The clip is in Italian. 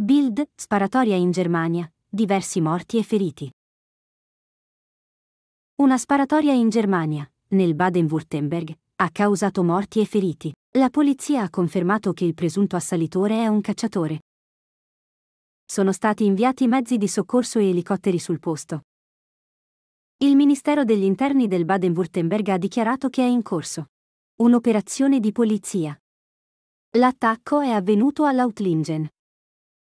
Bild, sparatoria in Germania, diversi morti e feriti. Una sparatoria in Germania, nel Baden-Württemberg, ha causato morti e feriti. La polizia ha confermato che il presunto assalitore è un cacciatore. Sono stati inviati mezzi di soccorso e elicotteri sul posto. Il Ministero degli Interni del Baden-Württemberg ha dichiarato che è in corso un'operazione di polizia. L'attacco è avvenuto all'Autlingen.